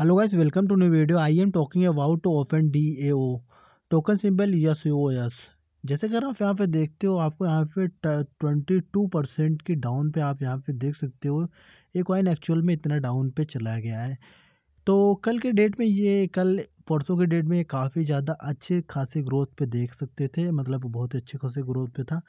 hello guys welcome to new video I am talking about to open D A O token symbol yes O yes जैसे कर आप यहाँ पे देखते हो आपको यहाँ पे ट्वेंटी टू परसेंट की डाउन पे आप यहाँ पे देख सकते हो ये कॉइन एक्चुअल में इतना डाउन पे चला गया है तो कल के डेट में ये कल परसों के डेट में ये काफ़ी ज़्यादा अच्छे खासे ग्रोथ पे देख सकते थे मतलब बहुत अच्छे खासे ग्रोथ पे था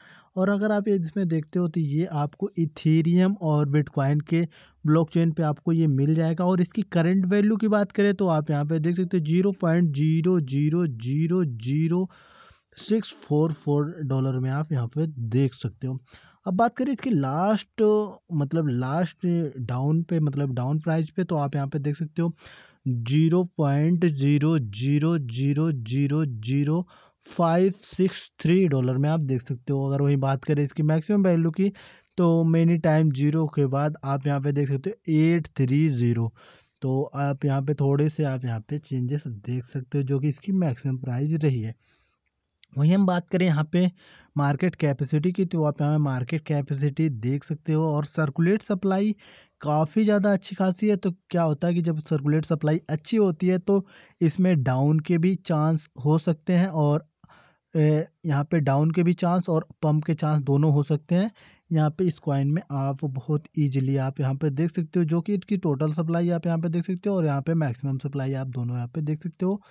और अगर आप इसमें देखते हो तो ये आपको इथेरियम और बिटकॉइन के ब्लॉकचेन पे आपको ये मिल जाएगा और इसकी करंट वैल्यू की बात करें तो आप यहाँ पे देख सकते हो zero point zero zero zero zero six four four dollar में आप यहाँ पे देख सकते हो अब बात करें इसकी लास्ट मतलब लास्ट डाउन पे मतलब डाउन प्राइस पे तो आप यहाँ पे देख सकते हो zero point zero zero zero zero zero five six three dollar में आप देख सकते हो अगर वही बात करें इसकी मैक्सिमम वैल्यू की तो मेनी टाइम जीरो के बाद आप यहाँ पे देख सकते हो एट थ्री ज़ीरो तो आप यहाँ पे थोड़े से आप यहाँ पे चेंजेस देख सकते हो जो कि इसकी मैक्सिमम प्राइस रही है वहीं हम बात करें यहाँ पे मार्केट कैपेसिटी की तो आप यहाँ मार्केट कैपेसिटी देख सकते हो और सर्कुलेट सप्लाई काफ़ी ज़्यादा अच्छी खासी है तो क्या होता है कि जब सर्कुलेट सप्लाई अच्छी होती है तो इसमें डाउन के भी चांस हो सकते हैं और यहाँ पे डाउन के भी चांस और पंप के चांस दोनों हो सकते हैं यहाँ पे इस क्वाइन में आप बहुत इजीली आप यहाँ पे देख सकते हो जो कि इसकी टोटल सप्लाई आप यहाँ पे देख सकते हो और यहाँ पे मैक्सिमम सप्लाई आप दोनों यहाँ पे देख सकते हो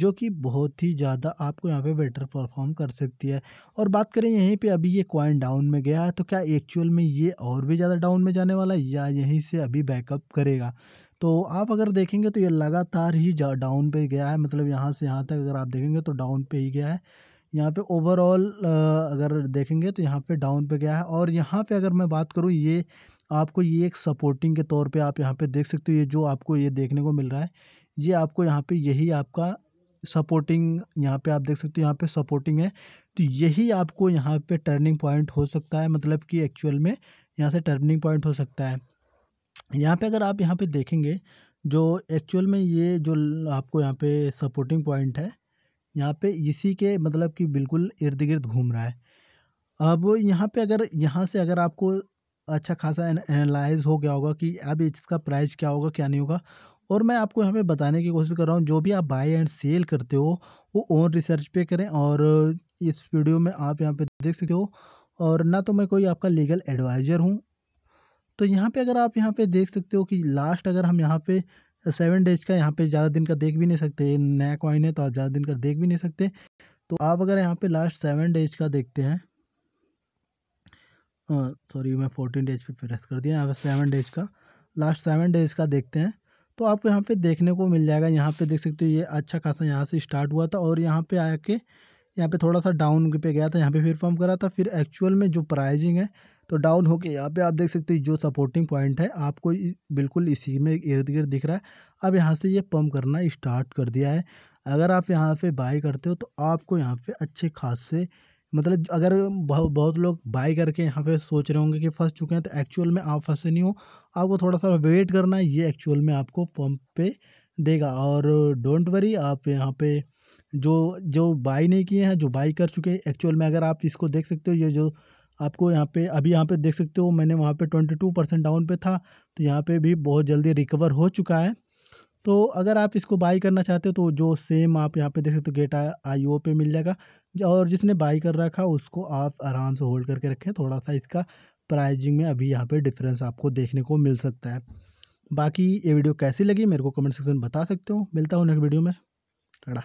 जो कि बहुत ही ज़्यादा आपको यहाँ पे बेटर परफॉर्म कर सकती है और बात करें यहीं पे अभी ये कॉइन डाउन में गया है तो क्या एक्चुअल में ये और भी ज़्यादा डाउन में जाने वाला है या यहीं से अभी बैकअप करेगा तो आप अगर देखेंगे तो ये लगातार ही डाउन पे गया है मतलब यहाँ से यहाँ तक अगर आप देखेंगे तो डाउन पे ही गया है यहाँ पे ओवरऑल अगर देखेंगे तो यहाँ पे डाउन पे गया है और यहाँ पे अगर मैं बात करूँ ये आपको ये एक सपोर्टिंग के तौर पे आप यहाँ पे देख सकते हो ये जो आपको ये देखने को मिल रहा है ये आपको यहाँ पे यही आपका सपोर्टिंग यहाँ पे आप देख सकते हो यहाँ पे सपोर्टिंग है तो यही आपको यहाँ पे टर्निंग पॉइंट हो सकता है मतलब कि एक्चुअल में यहाँ से टर्निंग पॉइंट हो सकता है यहाँ पे अगर आप यहाँ पे देखेंगे जो एक्चुअल में ये जो आपको यहाँ पे सपोर्टिंग पॉइंट है यहाँ पे इसी के मतलब कि बिल्कुल इर्द गिर्द घूम रहा है अब यहाँ पे अगर यहाँ से अगर आपको अच्छा खासा एनालाइज हो गया होगा कि अब इसका प्राइस क्या होगा क्या नहीं होगा और मैं आपको यहाँ पे बताने की कोशिश कर रहा हूँ जो भी आप बाय एंड सेल करते हो वो ओन रिसर्च पे करें और इस वीडियो में आप यहाँ पे देख सकते हो और ना तो मैं कोई आपका लीगल एडवाइज़र हूँ तो यहाँ पे अगर आप यहाँ पे देख सकते हो कि लास्ट अगर हम यहाँ पे सेवन डेज का यहाँ पे ज़्यादा दिन का देख भी नहीं सकते नया कॉइन है तो आप ज़्यादा दिन का देख भी नहीं सकते तो आप अगर यहाँ पर लास्ट सेवन डेज का देखते हैं सॉरी मैं फोर्टीन डेज पर प्रेस कर दिया यहाँ पर सेवन डेज का लास्ट सेवन डेज का देखते हैं तो आपको यहाँ पे देखने को मिल जाएगा यहाँ पे देख सकते हो ये अच्छा खासा यहाँ से स्टार्ट हुआ था और यहाँ पे आके यहाँ पे थोड़ा सा डाउन पे गया था यहाँ पे फिर फॉर्म करा था फिर एक्चुअल में जो प्राइजिंग है तो डाउन होके यहाँ पे आप देख सकते हो जो सपोर्टिंग पॉइंट है आपको बिल्कुल इसी में इर्द गिर्द दिख रहा है अब यहाँ से ये पम्प करना स्टार्ट कर दिया है अगर आप यहाँ पे बाई करते हो तो आपको यहाँ पे अच्छे खासे मतलब अगर बहुत लोग बाई करके यहाँ पे सोच रहे होंगे कि फंस चुके हैं तो एक्चुअल में आप फंसे नहीं हो आपको थोड़ा सा वेट करना है ये एक्चुअल में आपको पंप पे देगा और डोंट वरी आप यहाँ पे जो जो बाई नहीं किए हैं जो बाई कर चुके हैं एक्चुअल में अगर आप इसको देख सकते हो ये जो आपको यहाँ पे अभी यहाँ पे देख सकते हो मैंने वहाँ पे टू परसेंट डाउन पे था तो यहाँ पे भी बहुत जल्दी रिकवर हो चुका है तो अगर आप इसको बाई करना चाहते हो तो जो सेम आप यहाँ पे देख सकते हो गेटा आई ओ पे मिल जाएगा और जिसने बाई कर रखा उसको आप आराम से होल्ड करके रखें थोड़ा सा इसका प्राइजिंग में अभी यहाँ पे डिफरेंस आपको देखने को मिल सकता है बाकी ये वीडियो कैसी लगी मेरे को कमेंट सेक्शन में बता सकते हो मिलता हूँ नेक्स्ट वीडियो में टाटा